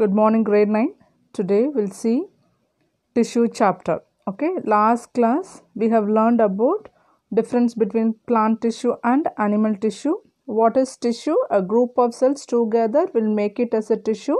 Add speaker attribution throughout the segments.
Speaker 1: Good morning grade 9. Today we'll see tissue chapter. Okay, last class we have learned about difference between plant tissue and animal tissue. What is tissue? A group of cells together will make it as a tissue.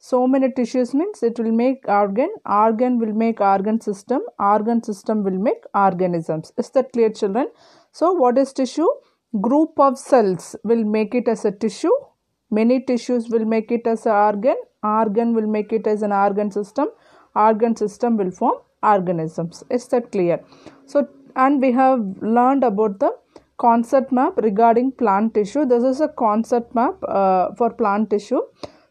Speaker 1: So many tissues means it will make organ. Organ will make organ system. Organ system will make organisms. Is that clear children? So what is tissue? Group of cells will make it as a tissue. Many tissues will make it as an organ organ will make it as an organ system organ system will form organisms is that clear so and we have learned about the concept map regarding plant tissue this is a concept map uh, for plant tissue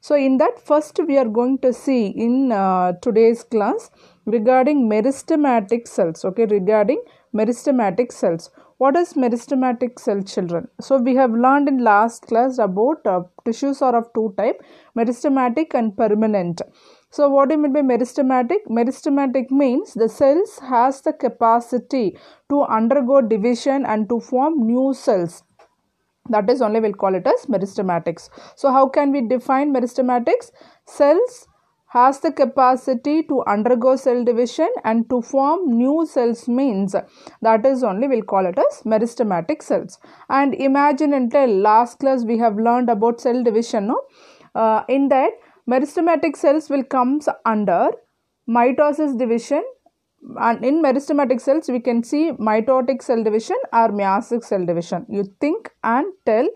Speaker 1: so in that first we are going to see in uh, today's class regarding meristematic cells okay regarding meristematic cells what is meristematic cell children so we have learned in last class about uh, tissues are of two type meristematic and permanent so what do you mean by meristematic meristematic means the cells has the capacity to undergo division and to form new cells that is only we'll call it as meristematics so how can we define meristematics cells has the capacity to undergo cell division and to form new cells means that is only we'll call it as meristematic cells and imagine until last class we have learned about cell division no uh, in that meristematic cells will comes under mitosis division and in meristematic cells we can see mitotic cell division or meiotic cell division you think and tell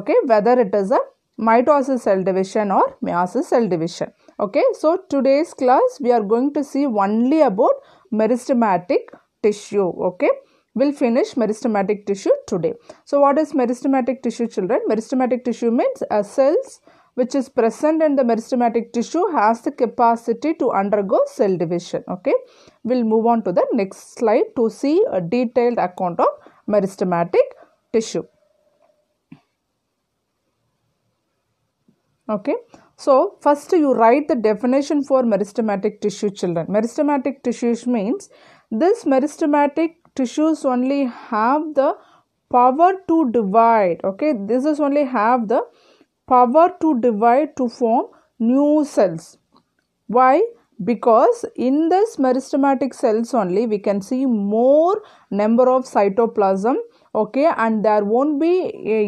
Speaker 1: okay whether it is a mitosis cell division or meiosis cell division. Okay, so today's class we are going to see only about meristematic tissue. Okay, we'll finish meristematic tissue today. So, what is meristematic tissue, children? Meristematic tissue means uh, cells which is present in the meristematic tissue has the capacity to undergo cell division. Okay, we'll move on to the next slide to see a detailed account of meristematic tissue. okay so first you write the definition for meristematic tissue children meristematic tissues means this meristematic tissues only have the power to divide okay this is only have the power to divide to form new cells why because in this meristematic cells only we can see more number of cytoplasm okay and there won't be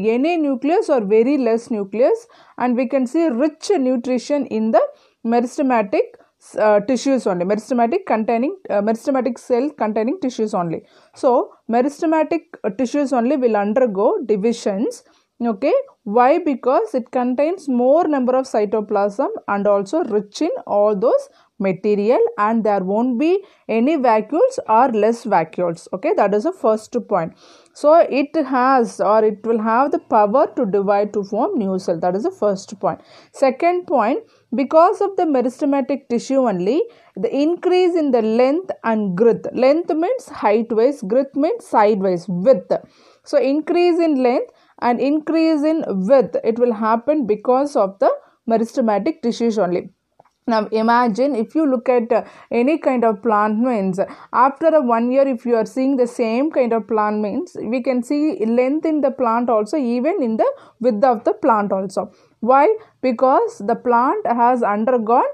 Speaker 1: any nucleus or very less nucleus and we can see rich nutrition in the meristematic uh, tissues only meristematic containing uh, meristematic cell containing tissues only so meristematic uh, tissues only will undergo divisions okay why because it contains more number of cytoplasm and also rich in all those material and there won't be any vacuoles or less vacuoles okay that is the first point so it has or it will have the power to divide to form new cell that is the first point second point because of the meristematic tissue only the increase in the length and girth length means height wise girth means sideways width so increase in length and increase in width it will happen because of the meristematic tissues only now imagine if you look at uh, any kind of plant means after a one year if you are seeing the same kind of plant means we can see length in the plant also even in the width of the plant also why because the plant has undergone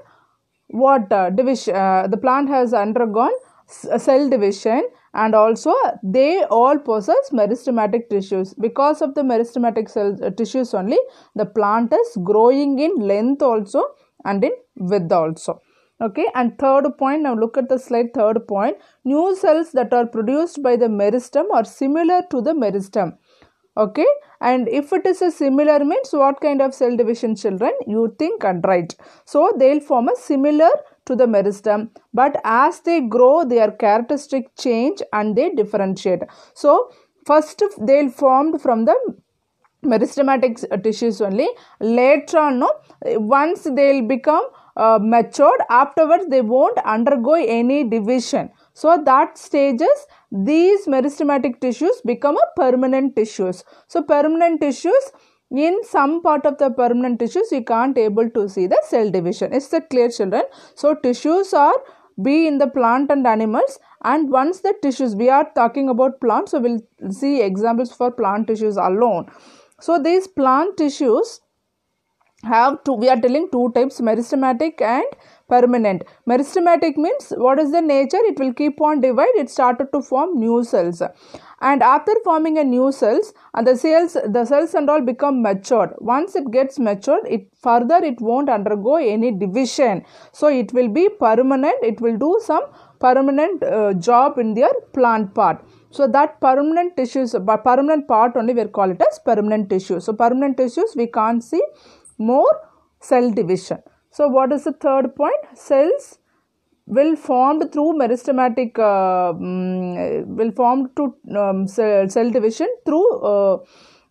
Speaker 1: water division uh, the plant has undergone uh, cell division and also they all possess meristematic tissues because of the meristematic cell uh, tissues only the plant is growing in length also and in with also okay and third point now look at the slide third point new cells that are produced by the meristem are similar to the meristem okay and if it is a similar means what kind of cell division children you think and right so they'll form a similar to the meristem but as they grow their characteristic change and they differentiate so first they'll formed from the meristematic tissues only later on no once they'll become uh, matured afterwards they won't undergo any division so at that stages these meristematic tissues become a permanent tissues so permanent tissues in some part of the permanent tissues you can't able to see the cell division it's the clear children so tissues are be in the plant and animals and once the tissues we are talking about plants so we'll see examples for plant tissues alone so these plant tissues have two we are telling two types meristematic and permanent meristematic means what is the nature it will keep on divide it started to form new cells and after forming a new cells and the cells the cells and all become matured once it gets matured it further it won't undergo any division so it will be permanent it will do some permanent uh, job in their plant part so that permanent tissues permanent part only we call it as permanent tissue so permanent tissues we can't see more cell division. So, what is the third point? Cells will formed through meristematic uh, mm, will formed to um, cell, cell, division through uh,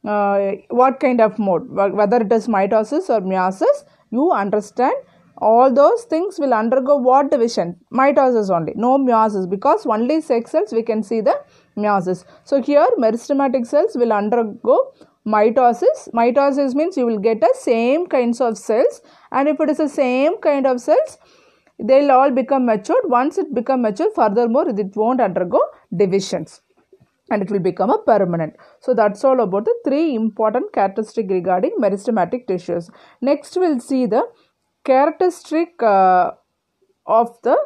Speaker 1: uh, what kind of mode whether it is mitosis or meiosis you understand all those things will undergo what division mitosis only no meiosis because only sex cells we can see the meiosis so here meristematic cells will undergo mitosis. Mitosis means you will get the same kinds of cells and if it is the same kind of cells, they'll all become matured. Once it become mature, furthermore, it won't undergo divisions and it will become a permanent. So that's all about the three important characteristic regarding meristematic tissues. Next, we'll see the characteristic uh, of the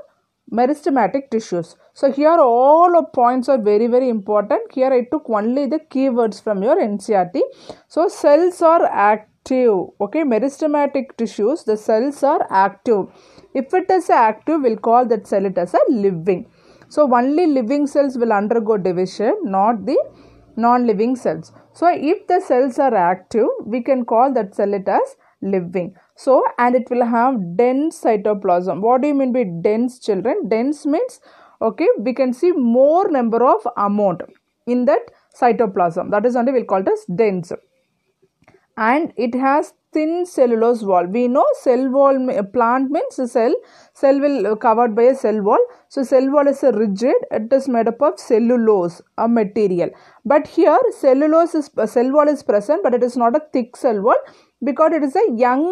Speaker 1: meristematic tissues. So here all of points are very very important. Here I took only the keywords from your NCRT. So cells are active. Okay, meristematic tissues, the cells are active. If it is active, we'll call that cell it as a living. So only living cells will undergo division, not the non-living cells. So if the cells are active, we can call that cell it as living so and it will have dense cytoplasm what do you mean by dense children dense means okay we can see more number of amount in that cytoplasm that is only we'll call it as dense and it has thin cellulose wall we know cell wall plant means cell cell will uh, covered by a cell wall so cell wall is a rigid it is made up of cellulose a material but here cellulose is uh, cell wall is present but it is not a thick cell wall because it is a young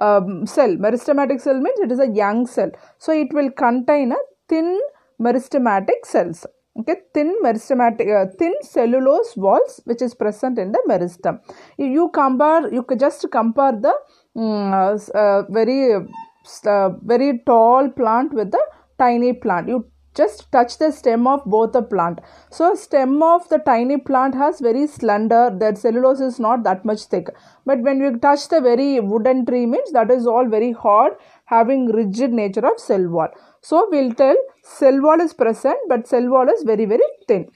Speaker 1: um, cell. Meristematic cell means it is a young cell. So it will contain a thin meristematic cells. Okay, thin meristematic, uh, thin cellulose walls which is present in the meristem. If you compare, you just compare the um, uh, very, uh, very tall plant with the tiny plant. You just touch the stem of both the plant so stem of the tiny plant has very slender their cellulose is not that much thick but when you touch the very wooden tree means that is all very hard having rigid nature of cell wall so we'll tell cell wall is present but cell wall is very very thin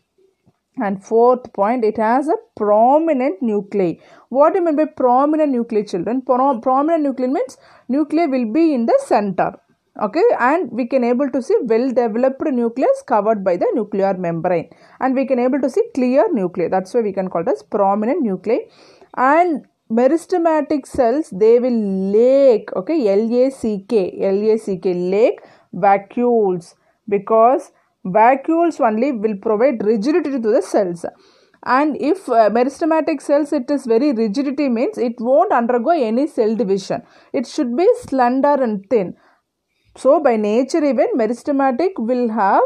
Speaker 1: and fourth point, it has a prominent nuclei. What do you mean by prominent nuclei, children? Pro prominent nuclei means nuclei will be in the center okay and we can able to see well developed nucleus covered by the nuclear membrane and we can able to see clear nuclei that's why we can call it as prominent nuclei and meristematic cells they will lake okay lack lack lake vacuoles because vacuoles only will provide rigidity to the cells and if uh, meristematic cells it is very rigidity means it won't undergo any cell division it should be slender and thin so, by nature, even meristematic will have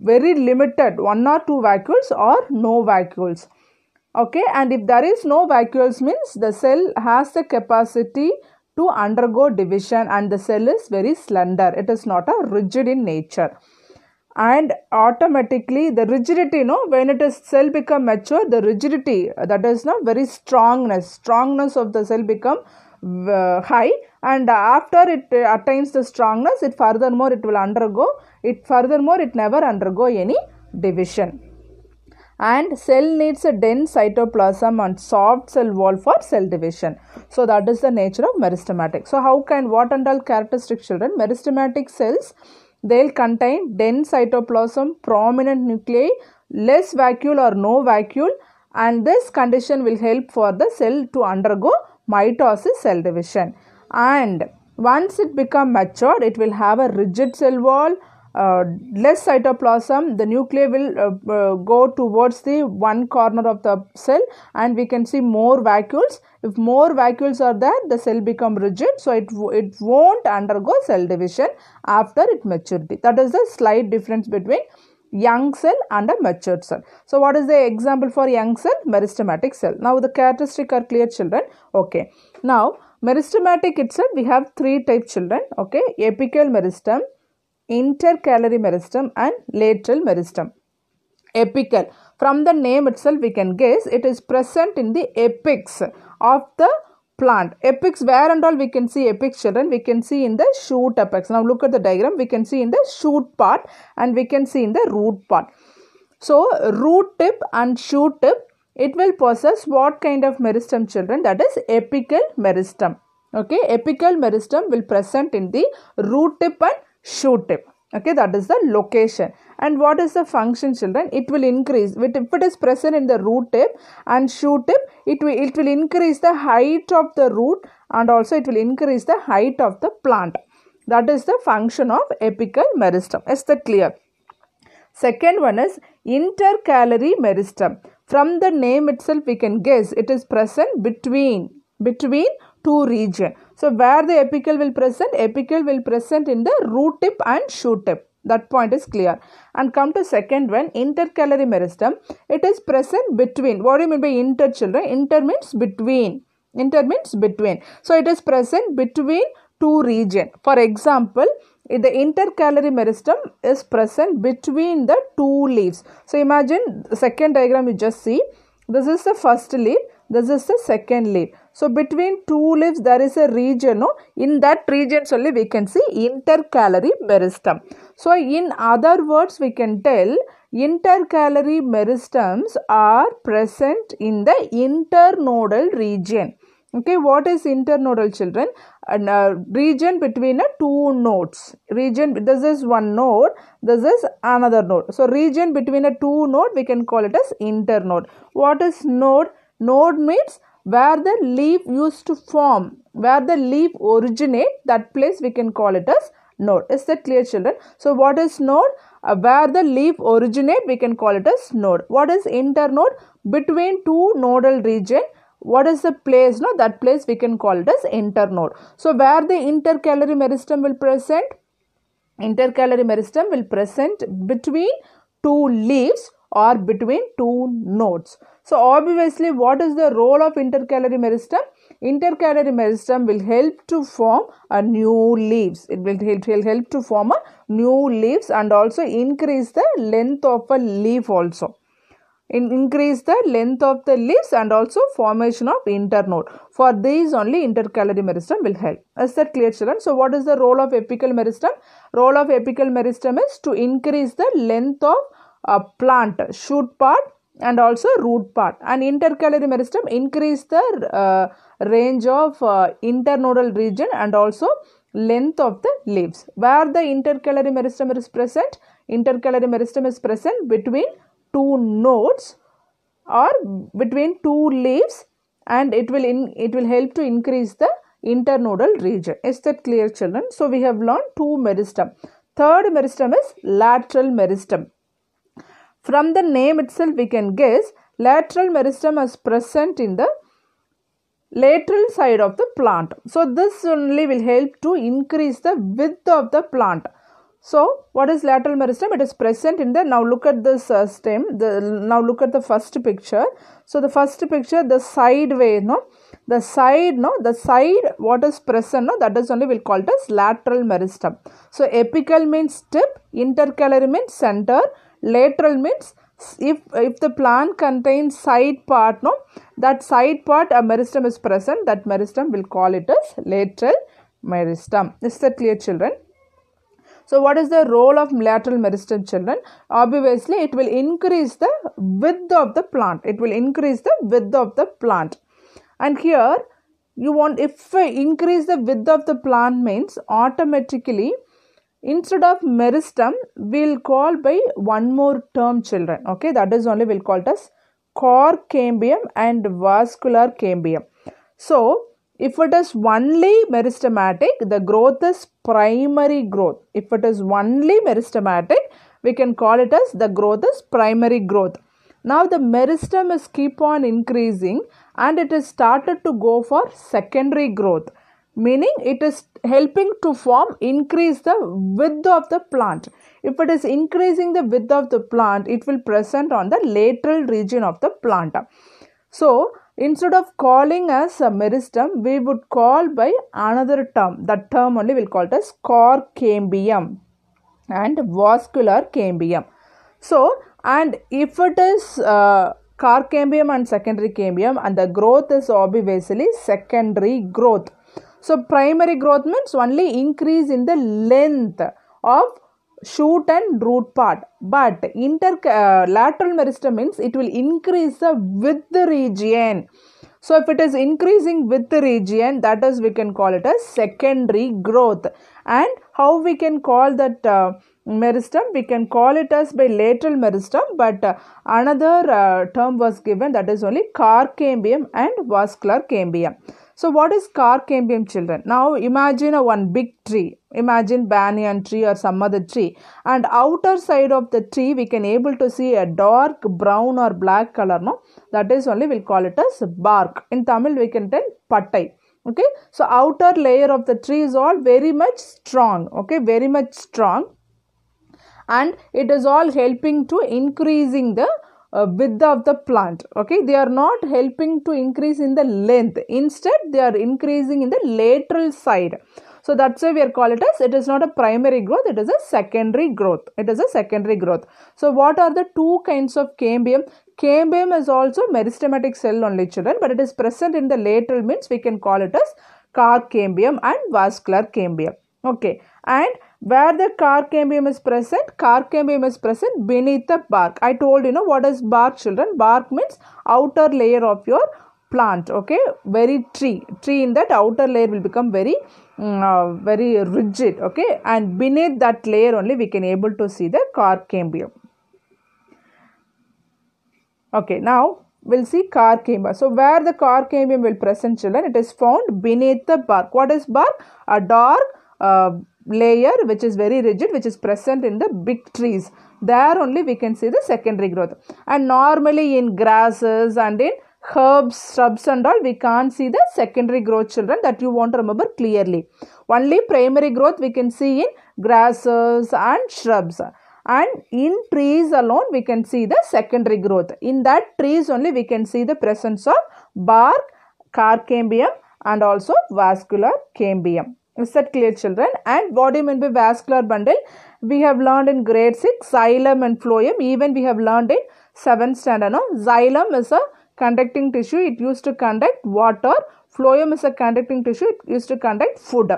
Speaker 1: very limited one or two vacuoles or no vacuoles. Okay, and if there is no vacuoles, means the cell has the capacity to undergo division and the cell is very slender, it is not a rigid in nature. And automatically, the rigidity, you know, when it is cell become mature, the rigidity that is now very strongness, strongness of the cell become high and after it attains the strongness it furthermore it will undergo it furthermore it never undergo any division and cell needs a dense cytoplasm and soft cell wall for cell division so that is the nature of meristematic so how can what and all characteristic children meristematic cells they'll contain dense cytoplasm prominent nuclei less vacuole or no vacuole and this condition will help for the cell to undergo mitosis cell division and once it become matured it will have a rigid cell wall uh, less cytoplasm the nuclei will uh, uh, go towards the one corner of the cell and we can see more vacuoles if more vacuoles are there the cell become rigid so it it won't undergo cell division after it maturity that is the slight difference between young cell and a matured cell. So what is the example for young cell? Meristematic cell. Now the characteristic are clear children. Okay. Now meristematic itself we have three type children. Okay. Apical meristem, intercalary meristem and lateral meristem. Apical. From the name itself we can guess it is present in the apex of the plant. Apex, where and all we can see apex children? We can see in the shoot apex. Now look at the diagram. We can see in the shoot part and we can see in the root part. So root tip and shoot tip, it will possess what kind of meristem children? That is apical meristem. Okay, apical meristem will present in the root tip and shoot tip. Okay, that is the location. And what is the function children? It will increase. If it is present in the root tip and shoot tip, it will, it will increase the height of the root and also it will increase the height of the plant. That is the function of apical meristem. Is that clear? Second one is intercalary meristem. From the name itself, we can guess it is present between between two region. So where the apical will present? Apical will present in the root tip and shoot tip that point is clear and come to second one intercalary meristem it is present between what do you mean by inter children inter means between inter means between so it is present between two region for example the intercalary meristem is present between the two leaves so imagine second diagram you just see this is the first leaf this is the second leaf so between two leaves there is a region no? in that region only we can see intercalary meristem so in other words we can tell intercalary meristems are present in the internodal region okay what is internodal children and uh, region between uh, two nodes region this is one node this is another node so region between a uh, two node we can call it as internode what is node Node means where the leaf used to form, where the leaf originate, that place we can call it as node. Is that clear children? So what is node? Uh, where the leaf originate we can call it as node. What is internode? Between two nodal region what is the place no that place we can call it as internode so where the intercalary meristem will present intercalary meristem will present between two leaves or between two nodes. So obviously what is the role of intercalary meristem? Intercalary meristem will help to form a new leaves. It will help, will help to form a new leaves and also increase the length of a leaf also. In, increase the length of the leaves and also formation of internode. For these only intercalary meristem will help. Is that clear children? So what is the role of apical meristem? Role of apical meristem is to increase the length of a uh, plant shoot part and also root part and intercalary meristem increase the uh, range of uh, internodal region and also length of the leaves where the intercalary meristem is present intercalary meristem is present between two nodes or between two leaves and it will in it will help to increase the internodal region is that clear children so we have learned two meristem third meristem is lateral meristem from the name itself, we can guess lateral meristem is present in the lateral side of the plant. So, this only will help to increase the width of the plant. So, what is lateral meristem? It is present in the, now look at this uh, stem, the, now look at the first picture. So, the first picture, the side way, no? The side, no? The side, what is present, no? That is only we'll call it as lateral meristem. So, apical means tip, intercalary means center, lateral means if if the plant contains side part no that side part a meristem is present that meristem will call it as lateral meristem is that clear children so what is the role of lateral meristem children obviously it will increase the width of the plant it will increase the width of the plant and here you want if I increase the width of the plant means automatically instead of meristem we'll call by one more term children okay that is only we'll call it as core cambium and vascular cambium so if it is only meristematic the growth is primary growth if it is only meristematic we can call it as the growth is primary growth now the meristem is keep on increasing and it is started to go for secondary growth meaning it is helping to form increase the width of the plant if it is increasing the width of the plant it will present on the lateral region of the plant so instead of calling as a meristem we would call by another term that term only will call it as cambium and vascular cambium so and if it is uh, carcambium and secondary cambium and the growth is obviously secondary growth so, primary growth means only increase in the length of shoot and root part but interlateral uh, meristem means it will increase the width region so if it is increasing with the region that is we can call it as secondary growth and how we can call that uh, meristem we can call it as by lateral meristem but uh, another uh, term was given that is only carcambium and vascular cambium so what is cambium children? Now imagine a one big tree. Imagine banyan tree or some other tree. And outer side of the tree we can able to see a dark brown or black color. No, that is only we'll call it as bark. In Tamil we can tell pattai okay so outer layer of the tree is all very much strong okay very much strong and it is all helping to increasing the uh, width of the plant okay they are not helping to increase in the length instead they are increasing in the lateral side so that's why we are call it as it is not a primary growth, it is a secondary growth. It is a secondary growth. So what are the two kinds of cambium? Cambium is also meristematic cell only children, but it is present in the lateral means we can call it as carcambium and vascular cambium. Okay, and where the carcambium is present carcambium is present beneath the bark i told you know what is bark children bark means outer layer of your plant okay very tree tree in that outer layer will become very mm, uh, very rigid okay and beneath that layer only we can able to see the carcambium okay now we'll see carcambium so where the carcambium will present children it is found beneath the bark what is bark a dark uh, layer which is very rigid which is present in the big trees there only we can see the secondary growth and normally in grasses and in herbs shrubs and all we can't see the secondary growth children that you want to remember clearly only primary growth we can see in grasses and shrubs and in trees alone we can see the secondary growth in that trees only we can see the presence of bark carcambium and also vascular cambium set clear children and what do you mean by vascular bundle we have learned in grade 6 xylem and phloem even we have learned in 7th standard No, xylem is a conducting tissue it used to conduct water phloem is a conducting tissue it used to conduct food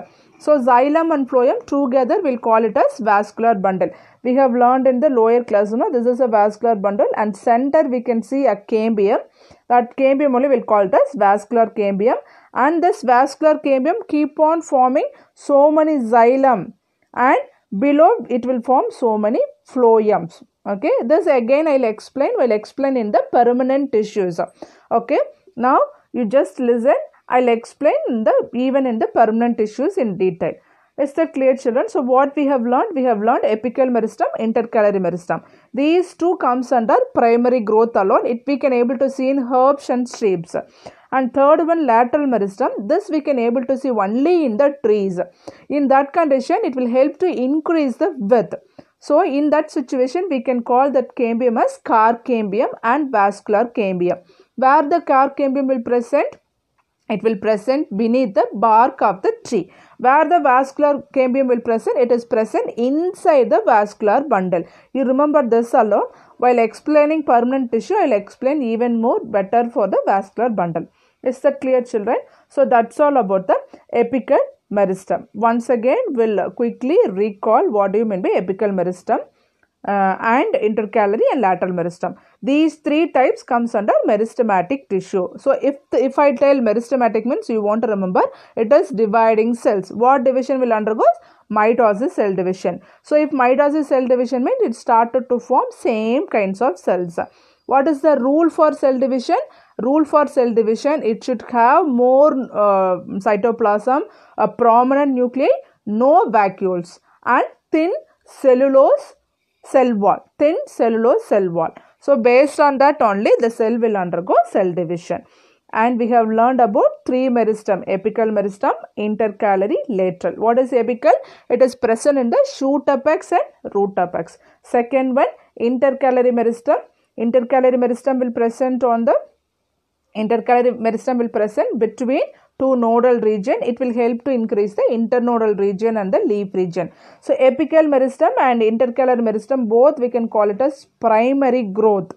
Speaker 1: so xylem and phloem together we'll call it as vascular bundle we have learned in the lower class no. this is a vascular bundle and center we can see a cambium that cambium only we'll call it as vascular cambium and this vascular cambium keep on forming so many xylem and below it will form so many phloems okay this again i'll explain will explain in the permanent tissues okay now you just listen i'll explain in the even in the permanent tissues in detail is that clear children so what we have learned we have learned apical meristem intercalary meristem these two comes under primary growth alone it we can able to see in herbs and shapes and third one lateral meristem this we can able to see only in the trees in that condition it will help to increase the width so in that situation we can call that cambium as carcambium and vascular cambium where the carcambium will present it will present beneath the bark of the tree where the vascular cambium will present it is present inside the vascular bundle you remember this alone while explaining permanent tissue, I will explain even more better for the vascular bundle. Is that clear children? So that's all about the apical meristem. Once again, we'll quickly recall what do you mean by apical meristem uh, and intercalary and lateral meristem. These three types comes under meristematic tissue. So if if I tell meristematic means you want to remember it is dividing cells. What division will undergo? mitosis cell division. So if mitosis cell division means it started to form same kinds of cells. What is the rule for cell division? Rule for cell division, it should have more uh, cytoplasm, a prominent nuclei, no vacuoles and thin cellulose cell wall, thin cellulose cell wall. So based on that only the cell will undergo cell division and we have learned about three meristem apical meristem intercalary lateral what is apical it is present in the shoot apex and root apex second one intercalary meristem intercalary meristem will present on the intercalary meristem will present between two nodal region it will help to increase the internodal region and the leaf region so apical meristem and intercalary meristem both we can call it as primary growth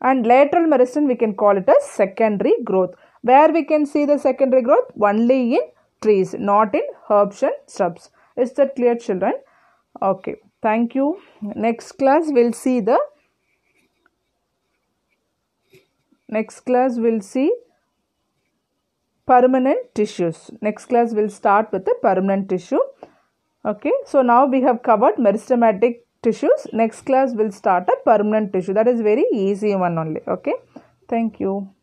Speaker 1: and lateral meristem we can call it as secondary growth where we can see the secondary growth only in trees not in herbs and shrubs is that clear children okay thank you next class we'll see the next class we'll see permanent tissues next class we'll start with the permanent tissue okay so now we have covered meristematic tissues next class will start a permanent tissue that is very easy one only okay thank you